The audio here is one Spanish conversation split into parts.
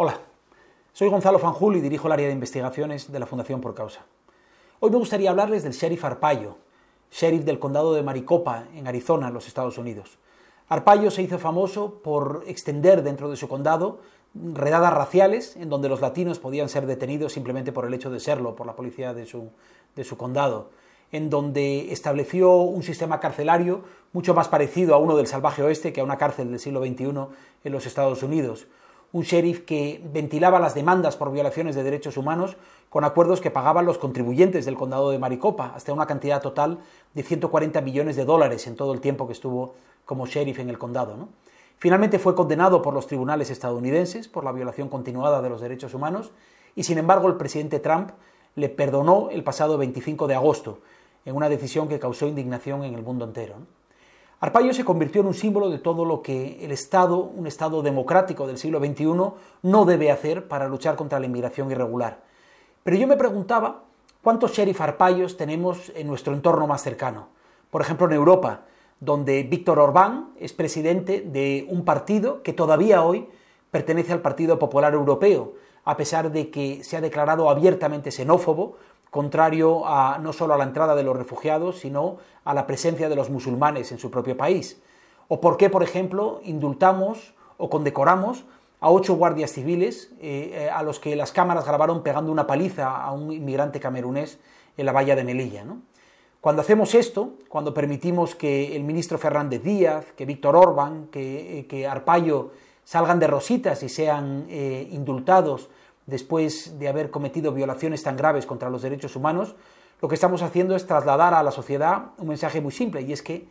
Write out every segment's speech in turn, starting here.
Hola, soy Gonzalo Fanjul y dirijo el área de investigaciones de la Fundación Por Causa. Hoy me gustaría hablarles del sheriff Arpaio, sheriff del condado de Maricopa, en Arizona, en los Estados Unidos. Arpaio se hizo famoso por extender dentro de su condado redadas raciales en donde los latinos podían ser detenidos simplemente por el hecho de serlo por la policía de su, de su condado en donde estableció un sistema carcelario mucho más parecido a uno del salvaje oeste que a una cárcel del siglo XXI en los Estados Unidos, un sheriff que ventilaba las demandas por violaciones de derechos humanos con acuerdos que pagaban los contribuyentes del condado de Maricopa, hasta una cantidad total de 140 millones de dólares en todo el tiempo que estuvo como sheriff en el condado. Finalmente fue condenado por los tribunales estadounidenses por la violación continuada de los derechos humanos y sin embargo el presidente Trump le perdonó el pasado 25 de agosto en una decisión que causó indignación en el mundo entero. Arpaio se convirtió en un símbolo de todo lo que el Estado, un Estado democrático del siglo XXI, no debe hacer para luchar contra la inmigración irregular. Pero yo me preguntaba cuántos sheriff arpayos tenemos en nuestro entorno más cercano. Por ejemplo, en Europa, donde Víctor Orbán es presidente de un partido que todavía hoy pertenece al Partido Popular Europeo, a pesar de que se ha declarado abiertamente xenófobo contrario a, no solo a la entrada de los refugiados, sino a la presencia de los musulmanes en su propio país. O por qué, por ejemplo, indultamos o condecoramos a ocho guardias civiles eh, eh, a los que las cámaras grabaron pegando una paliza a un inmigrante camerunés en la valla de Melilla. Cuando hacemos esto, cuando permitimos que el ministro Fernández Díaz, que Víctor Orban, que, eh, que Arpaio salgan de rositas y sean indultados después de haber cometido violaciones tan graves contra los derechos humanos, lo que estamos haciendo es trasladar a la sociedad un mensaje muy simple y es que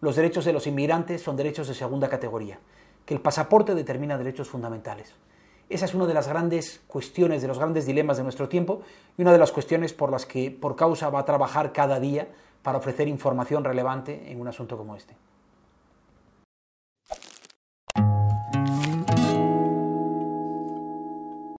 los derechos de los inmigrantes son derechos de segunda categoría, que el pasaporte determina derechos fundamentales. Esa es una de las grandes cuestiones, de los grandes dilemas de nuestro tiempo y una de las cuestiones por las que por causa va a trabajar cada día para ofrecer información relevante en un asunto como este.